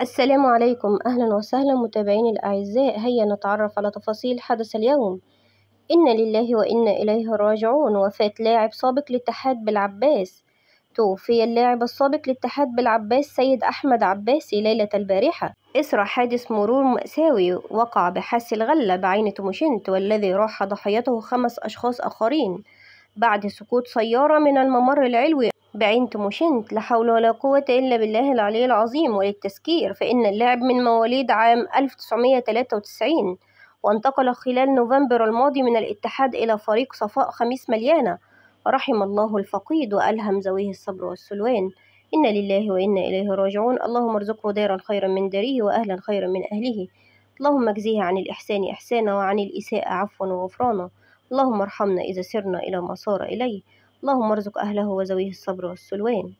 السلام عليكم أهلا وسهلا متابعين الأعزاء هيا نتعرف على تفاصيل حدث اليوم إن لله وإنا إليه راجعون وفاة لاعب سابق للاتحاد بالعباس توفي اللاعب السابق للاتحاد بالعباس سيد أحمد عباسي ليلة البارحة إثر حادث مرور مأساوي وقع بحاس الغلة بعين تموشنت والذي راح ضحيته خمس أشخاص آخرين بعد سقوط سيارة من الممر العلوي بعين تموشنت لا حول ولا قوة إلا بالله العلي العظيم وللتذكير فإن اللاعب من مواليد عام 1993 وانتقل خلال نوفمبر الماضي من الاتحاد إلى فريق صفاء خميس مليانة رحم الله الفقيد وألهم ذويه الصبر والسلوان إنا لله وإنا إليه راجعون اللهم ارزقه دارا خيرا من داره وأهلا خيرا من أهله اللهم اجزيه عن الإحسان إحسانا وعن الإساءة عفوا وغفرانا اللهم ارحمنا إذا سرنا إلى ما صار إليه اللهم ارزق أهله وزويه الصبر والسلوان